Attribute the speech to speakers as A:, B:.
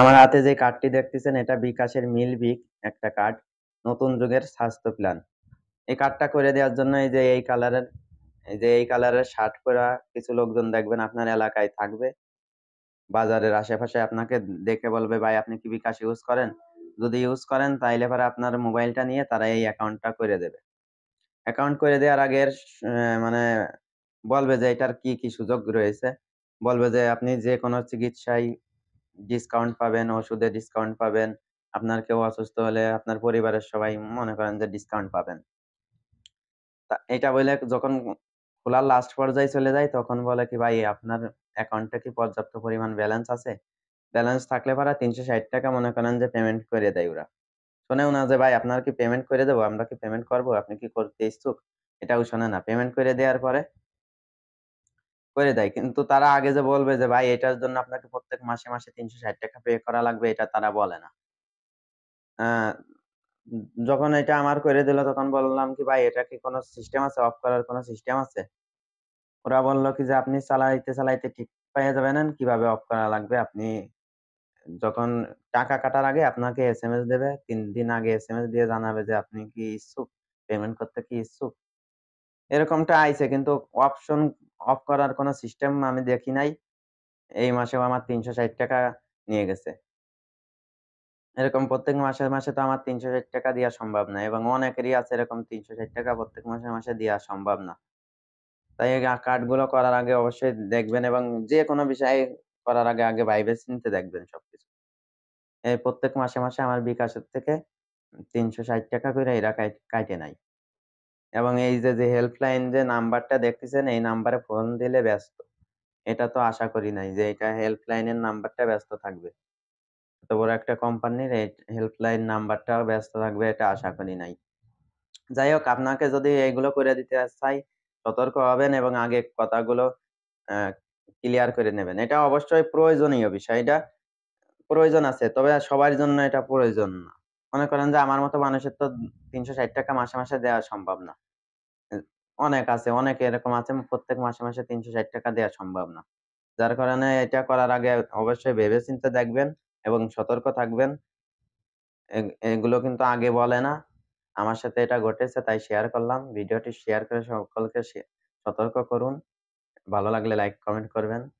A: আমার হাতে যে কার্ডটি দেখতেছেন এটা বিকাশের মিল বিক একটা কার্ড নতুন যুগের স্বাস্থ্য প্ল্যান এই কার্ডটা করে দেওয়ার জন্য এই যে এই কালারের এই যে এই কালারের শার্ট পরা কিছু লোকজন দেখবেন আপনার এলাকায় থাকবে বাজারের আশেপাশে আপনাকে দেখে বলবে ভাই আপনি কি বিকাশ ইউজ করেন যদি ইউজ করেন তাইলে পরে আপনার মোবাইলটা নিয়ে তারা এই অ্যাকাউন্টটা করে দেবে অ্যাকাউন্ট করে দেওয়ার আগে মানে বলবে যে এটার কি কি সুযোগ রয়েছে বলবে যে আপনি যে কোনো চিকিৎসায় ডিসকাউন্ট পাবেন ওষুধে ডিসকাউন্ট পাবেন আপনার কেউ অসুস্থ হলে আপনার পরিবারের সবাই মনে করেন যে ডিসকাউন্ট পাবেন এটা বলে যখন খোলার লাস্ট পর্যায়ে চলে যায় তখন বলে কি ভাই আপনার অ্যাকাউন্টে কি পর্যাপ্ত পরিমাণ ব্যালেন্স আছে ব্যালেন্স থাকলে পারা তিনশো ষাট টাকা মনে করেন যে পেমেন্ট করে দেয় ওরা শোনে না যে ভাই আপনার কি পেমেন্ট করে দেবো আমরা কি পেমেন্ট করবো আপনি কি করতে ইচ্ছুক এটাও শোনে না পেমেন্ট করে দেওয়ার পরে করে দেয় কিন্তু তারা আগে যে বলবে যে ভাই এটার জন্য আপনাকে প্রত্যেক মাসে মাসে তিনশো ষাট টাকা পে করা লাগবে এটা তারা বলে না যখন এটা আমার করে দিল তখন বললাম কি ভাই এটা কি কোনো সিস্টেম আছে অফ করার কোনো সিস্টেম আছে ওরা বললো কি যে আপনি চালাইতে চালাইতে ঠিক পাইয়া যাবেন কিভাবে অফ করা লাগবে আপনি যখন টাকা কাটার আগে আপনাকে এস এম এস দেবে তিন দিন আগে এস এম এস দিয়ে জানাবে যে আপনি কি ইচ্ছুক পেমেন্ট করতে কি ইচ্ছুক এরকমটা আইছে কিন্তু অপশন অফ করার কোনো সিস্টেম আমি দেখি নাই এই মাসেও আমার তিনশো ষাট টাকা নিয়ে গেছে এরকম প্রত্যেক মাসে মাসে তো আমার তিনশো ষাট টাকা দেওয়া সম্ভব না এবং অনেকেরই আছে এরকম তিনশো ষাট টাকা প্রত্যেক মাসে মাসে দেওয়া সম্ভব না তাই কার্ডগুলো করার আগে অবশ্যই দেখবেন এবং যে কোনো বিষয়ে করার আগে আগে ভাইবে চিনতে দেখবেন সবকিছু এই প্রত্যেক মাসে মাসে আমার বিকাশের থেকে তিনশো ষাট টাকা করে এরা কাটে নাই এবং এই যে যে হেল্পলাইন যে নাম্বারটা দেখতেছেন এই নাম্বারে ফোন দিলে ব্যস্ত এটা তো আশা করি নাই যে এটা হেল্পলাইনের নাম্বারটা ব্যস্ত থাকবে এত বড় একটা কোম্পানির হেল্পলাইন নাম্বারটা ব্যস্ত থাকবে এটা আশা করি নাই যাই হোক আপনাকে যদি এইগুলো করে দিতে চাই সতর্ক হবেন এবং আগে কথাগুলো ক্লিয়ার করে নেবেন এটা অবশ্যই প্রয়োজনীয় বিষয় এটা প্রয়োজন আছে তবে সবার জন্য এটা প্রয়োজন না মনে করেন যে আমার মতো মানুষের তো তিনশো ষাট টাকা মাসে মাসে দেওয়া সম্ভব না অনেক আছে অনেক এরকম আছে প্রত্যেক মাসে মাসে তিনশো ষাট টাকা দেওয়া সম্ভব না যার কারণে এটা করার আগে অবশ্যই ভেবে চিনতে দেখবেন এবং সতর্ক থাকবেন এগুলো কিন্তু আগে বলে না আমার সাথে এটা ঘটেছে তাই শেয়ার করলাম ভিডিওটি শেয়ার করে সকলকে সতর্ক করুন ভালো লাগলে লাইক কমেন্ট করবেন